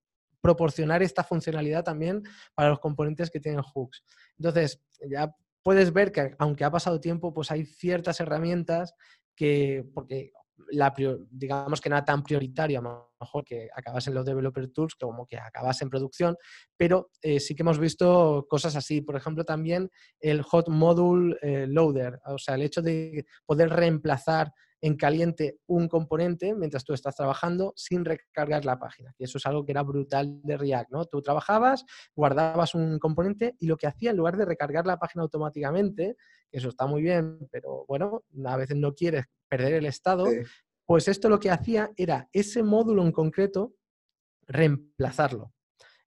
proporcionar esta funcionalidad también para los componentes que tienen hooks. Entonces, ya puedes ver que aunque ha pasado tiempo, pues hay ciertas herramientas que, porque la digamos que no tan prioritario, a lo mejor que acabas en los developer tools, como que acabas en producción, pero eh, sí que hemos visto cosas así. Por ejemplo, también el hot module eh, loader, o sea, el hecho de poder reemplazar en caliente un componente mientras tú estás trabajando sin recargar la página. Y eso es algo que era brutal de React, ¿no? Tú trabajabas, guardabas un componente y lo que hacía en lugar de recargar la página automáticamente, eso está muy bien, pero bueno, a veces no quieres perder el estado, pues esto lo que hacía era ese módulo en concreto reemplazarlo.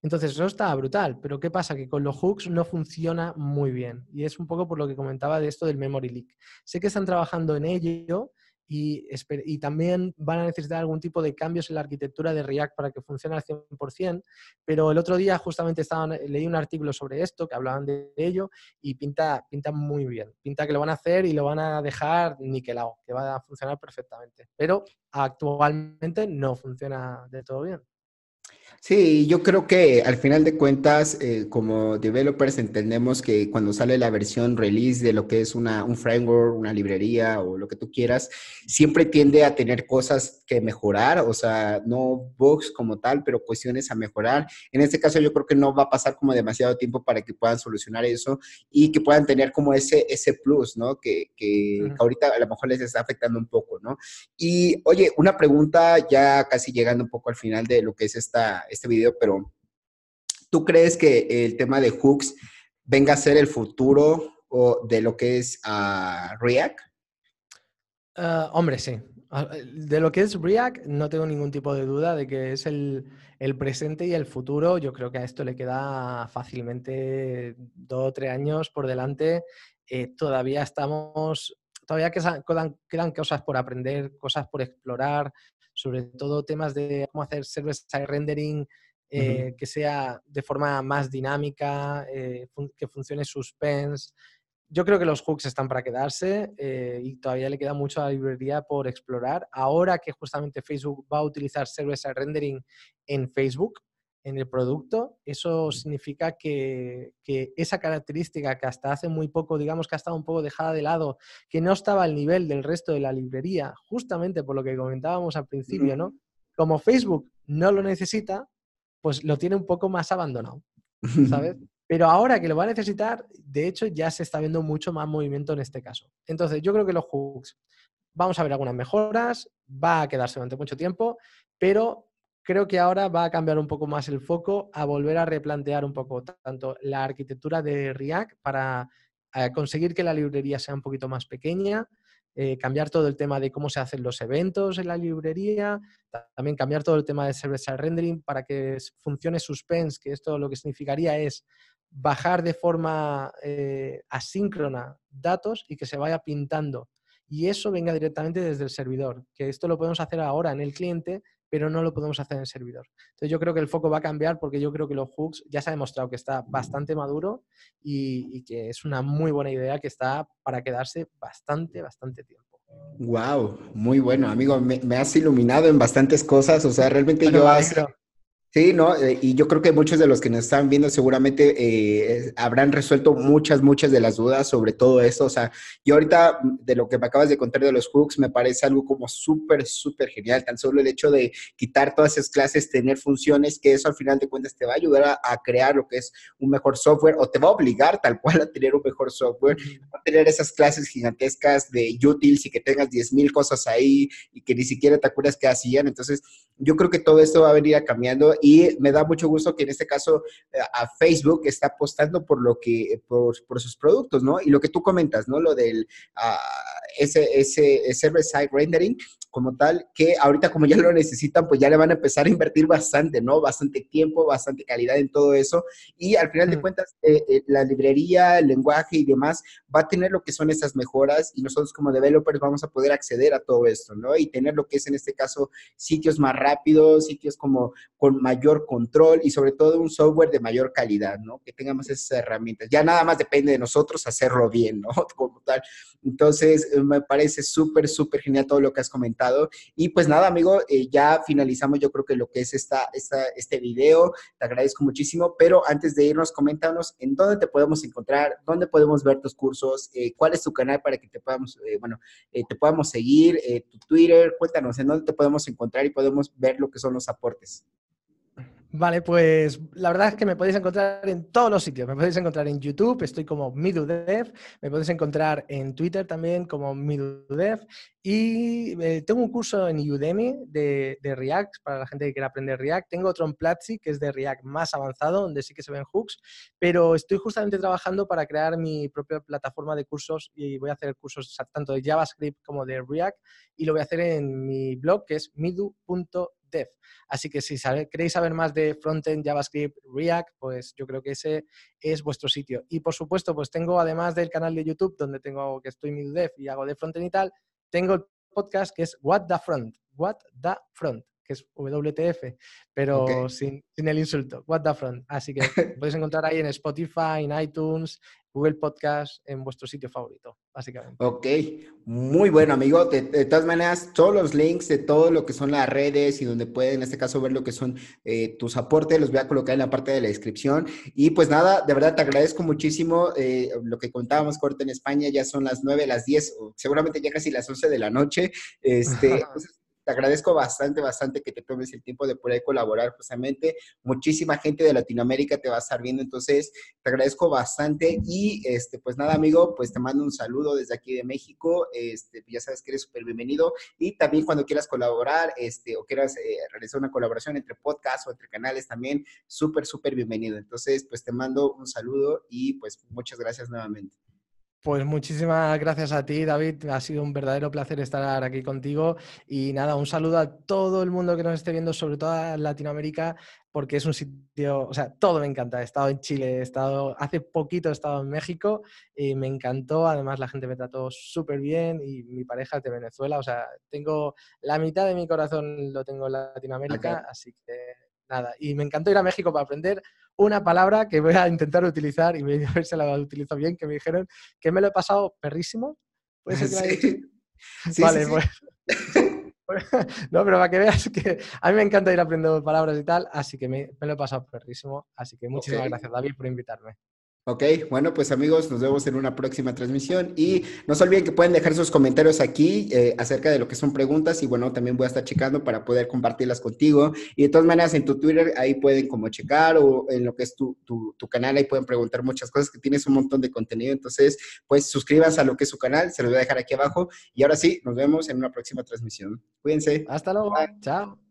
Entonces, eso está brutal, pero ¿qué pasa? Que con los hooks no funciona muy bien. Y es un poco por lo que comentaba de esto del memory leak. Sé que están trabajando en ello, y, también van a necesitar algún tipo de cambios en la arquitectura de React para que funcione al 100%, pero el otro día justamente estaban, eh, leí un artículo sobre esto, que hablaban de ello, y pinta, pinta muy bien, pinta que lo van a hacer y lo van a dejar niquelado, que va a funcionar perfectamente, pero actualmente no funciona de todo bien. Sí, yo creo que al final de cuentas, eh, como developers entendemos que cuando sale la versión release de lo que es una, un framework, una librería o lo que tú quieras, siempre tiende a tener cosas que mejorar, o sea, no bugs como tal, pero cuestiones a mejorar. En este caso yo creo que no va a pasar como demasiado tiempo para que puedan solucionar eso y que puedan tener como ese, ese plus, ¿no? Que, que ahorita a lo mejor les está afectando un poco, ¿no? Y oye, una pregunta ya casi llegando un poco al final de lo que es esta este video, pero ¿tú crees que el tema de hooks venga a ser el futuro o de lo que es ah, React? Ah, hombre, sí. Ah, de lo que es React, no tengo ningún tipo de duda de que es el, presente y el futuro. Yo creo que a esto le queda fácilmente dos o tres años por delante. Eh, todavía estamos todavía quedan, cosas por aprender, cosas por explorar, sobre todo temas de cómo hacer server-side rendering, eh, que sea de forma más dinámica, eh, que funcione suspense. Yo creo que los hooks están para quedarse eh, y todavía le queda mucho a la librería por explorar. Ahora que justamente Facebook va a utilizar server-side rendering en Facebook, en el producto, eso significa que, esa característica que hasta hace muy poco, digamos que ha estado un poco dejada de lado, que no estaba al nivel del resto de la librería, justamente por lo que comentábamos al principio, ¿no? Como Facebook no lo necesita, pues lo tiene un poco más abandonado, ¿sabes? [laughs] Pero ahora que lo va a necesitar, de hecho ya se está viendo mucho más movimiento en este caso. Entonces, yo creo que los hooks, vamos a ver algunas mejoras, va a quedarse durante mucho tiempo, pero creo que ahora va a cambiar un poco más el foco a volver a replantear un poco tanto la arquitectura de React para eh, conseguir que la librería sea un poquito más pequeña, eh, cambiar todo el tema de cómo se hacen los eventos en la librería, también cambiar todo el tema de server-side rendering para que funcione suspense, que esto lo que significaría es bajar de forma eh, asíncrona datos y que se vaya pintando. Y eso venga directamente desde el servidor, que esto lo podemos hacer ahora en el cliente pero no lo podemos hacer en servidor. Entonces yo creo que el foco va a cambiar porque yo creo que los hooks ya se ha demostrado que está bastante maduro y, que es una muy buena idea que está para quedarse bastante, bastante tiempo. Wow, muy bueno, amigo. Me, has iluminado en bastantes cosas. O sea, realmente yo Sí, no, eh, y yo creo que muchos de los que nos están viendo seguramente eh, habrán resuelto muchas, muchas de las dudas sobre todo esto. O sea, y ahorita mm, de lo que me acabas de contar de los hooks me parece algo como súper, súper genial. Tan solo el hecho de quitar todas esas clases, tener funciones, que eso al final de cuentas te va a ayudar a, crear lo que es un mejor software o te va a obligar tal cual a tener un mejor software, a tener esas clases gigantescas de utils y que tengas 10.000 cosas ahí y que ni siquiera te acuerdas que hacían. Entonces, yo creo que todo esto va a venir a cambiando y me da mucho gusto que en este caso eh, a Facebook está apostando por lo que, por, sus productos, ¿no? Y lo que tú comentas, ¿no? Lo del... Ah, ese, ese, server-side rendering como tal, que ahorita como ya lo necesitan, pues ya le van a empezar a invertir bastante, ¿no? Bastante tiempo, bastante calidad en todo eso. Y al final de mm. cuentas, eh, eh, la librería, el lenguaje y demás va a tener lo que son esas mejoras y nosotros como developers vamos a poder acceder a todo esto, ¿no? Y tener lo que es en este caso sitios más rápidos, sitios como con mayor control y sobre todo un software de mayor calidad, ¿no? Que tengamos esas herramientas. Ya nada más depende de nosotros hacerlo bien, ¿no? [laughs] Como tal. Entonces, em, me parece súper, súper genial todo lo que has comentado. Y pues nada, amigo, eh, ya finalizamos yo creo que lo que es esta, este video. Te agradezco muchísimo, pero antes de irnos, coméntanos en dónde te podemos encontrar, dónde podemos ver tus cursos, eh, cuál es tu canal para que te podamos, eh, bueno, te podamos seguir, tu Twitter, cuéntanos en dónde te podemos encontrar y podemos ver lo que son los aportes. Vale, pues la verdad es que me podéis encontrar en todos los sitios. Me podéis encontrar en YouTube, estoy como Midudev. Me podéis encontrar en Twitter también como Midudev. Y eh, tengo un curso en Udemy de, React para la gente que quiera aprender React. Tengo otro en Platzi que es de React más avanzado, donde sí que se ven hooks. Pero estoy justamente trabajando para crear mi propia plataforma de cursos y voy a hacer cursos tanto de JavaScript como de React. Y lo voy a hacer en mi blog que es midu.dev. Así que si queréis saber más de frontend, JavaScript, React, pues yo creo que ese es vuestro sitio. Y por supuesto, pues tengo además del canal de YouTube donde tengo que estoy MidDev y hago de frontend y tal, tengo el podcast que es What the Front, What the Front que es WTF, pero sin, sin, el insulto, What the Front. Así que [laughs] podéis encontrar ahí en Spotify, en iTunes, Google Podcast en vuestro sitio favorito, básicamente. Ok, muy bueno, amigo. De, todas maneras, todos los links de todo lo que son las redes y donde pueden, en este caso, ver lo que son eh, tus aportes, los voy a colocar en la parte de la descripción. Y pues nada, de verdad te agradezco muchísimo eh, lo que contábamos, Corte, en España ya son las 9, las 10, seguramente ya casi las 11 de la noche. Este, [laughs] te agradezco bastante, bastante que te tomes el tiempo de poder colaborar justamente. Muchísima gente de Latinoamérica te va a estar viendo, entonces te agradezco bastante y este, pues nada, amigo, pues te mando un saludo desde aquí de México. Este, ya sabes que eres súper bienvenido y también cuando quieras colaborar este, o quieras eh, realizar una colaboración entre podcasts o entre canales también, súper, súper bienvenido. Entonces, pues te mando un saludo y pues muchas gracias nuevamente. Pues muchísimas gracias a ti, David. Ha sido un verdadero placer estar aquí contigo. Y nada, un saludo a todo el mundo que nos esté viendo, sobre todo a Latinoamérica, porque es un sitio, o sea, todo me encanta. He estado en Chile, he estado, hace poquito he estado en México y me encantó. Además, la gente me trató súper bien y mi pareja es de Venezuela. O sea, tengo la mitad de mi corazón lo tengo en Latinoamérica, así que nada. Y me encantó ir a México para aprender una palabra que voy a intentar utilizar y voy a ver si la utilizo bien, que me dijeron que me lo he pasado perrísimo. ¿Puede ser que vale, pues. [laughs] no, pero para que veas que a mí me encanta ir aprendiendo palabras y tal, así que me, lo he pasado perrísimo. Así que muchísimas gracias, David, por invitarme. Ok, bueno, pues amigos, nos vemos en una próxima transmisión y no se olviden que pueden dejar sus comentarios aquí eh, acerca de lo que son preguntas y bueno, también voy a estar checando para poder compartirlas contigo. Y de todas maneras, en tu Twitter ahí pueden como checar o en lo que es tu, canal ahí pueden preguntar muchas cosas que tienes un montón de contenido. Entonces, pues suscríbanse a lo que es su canal, se los voy a dejar aquí abajo y ahora sí, nos vemos en una próxima transmisión. Cuídense. Hasta luego. Chao.